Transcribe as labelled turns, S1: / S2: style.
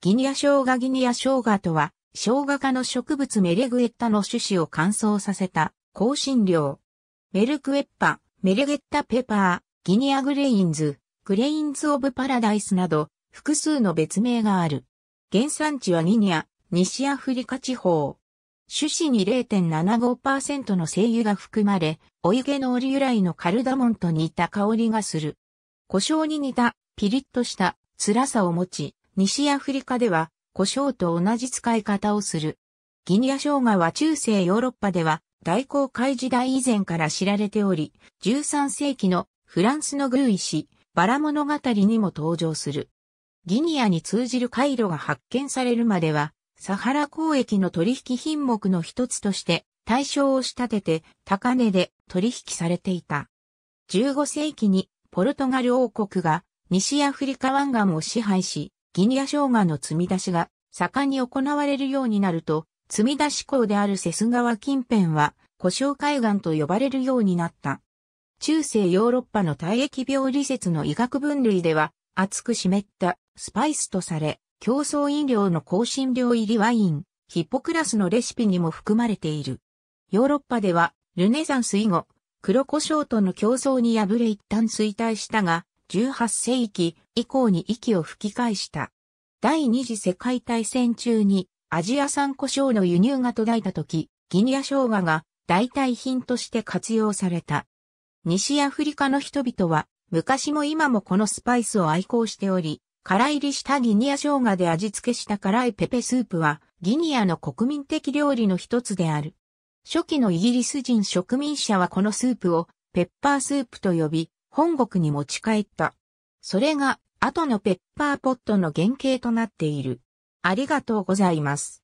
S1: ギニア生姜ギニア生姜とは、生姜科の植物メレグエッタの種子を乾燥させた香辛料。メルクエッパ、メレゲッタペパー、ギニアグレインズ、グレインズオブパラダイスなど、複数の別名がある。原産地はギニア、西アフリカ地方。種子に0.75%の精油が含まれ、お湯気のー由来のカルダモンと似た香りがする。胡椒に似た、ピリッとした、辛さを持ち、西アフリカでは、胡椒と同じ使い方をする。ギニア生姜は中世ヨーロッパでは大航海時代以前から知られており、13世紀のフランスの偶イ師、バラ物語にも登場する。ギニアに通じる回路が発見されるまでは、サハラ交易の取引品目の一つとして対象を仕立てて高値で取引されていた。15世紀にポルトガル王国が西アフリカ湾岸を支配し、ギニア生姜の積み出しが盛んに行われるようになると、積み出し港であるセス川近辺は、故障海岸と呼ばれるようになった。中世ヨーロッパの体液病理説の医学分類では、厚く湿ったスパイスとされ、競争飲料の香辛料入りワイン、ヒッポクラスのレシピにも含まれている。ヨーロッパでは、ルネサンス以後、黒胡椒との競争に敗れ一旦衰退したが、18世紀以降に息を吹き返した。第二次世界大戦中にアジア産胡椒の輸入が途絶えた時、ギニア生姜が代替品として活用された。西アフリカの人々は昔も今もこのスパイスを愛好しており、辛入りしたギニア生姜で味付けした辛いペペスープはギニアの国民的料理の一つである。初期のイギリス人植民者はこのスープをペッパースープと呼び、本国に持ち帰った。それが後のペッパーポットの原型となっている。ありがとうございます。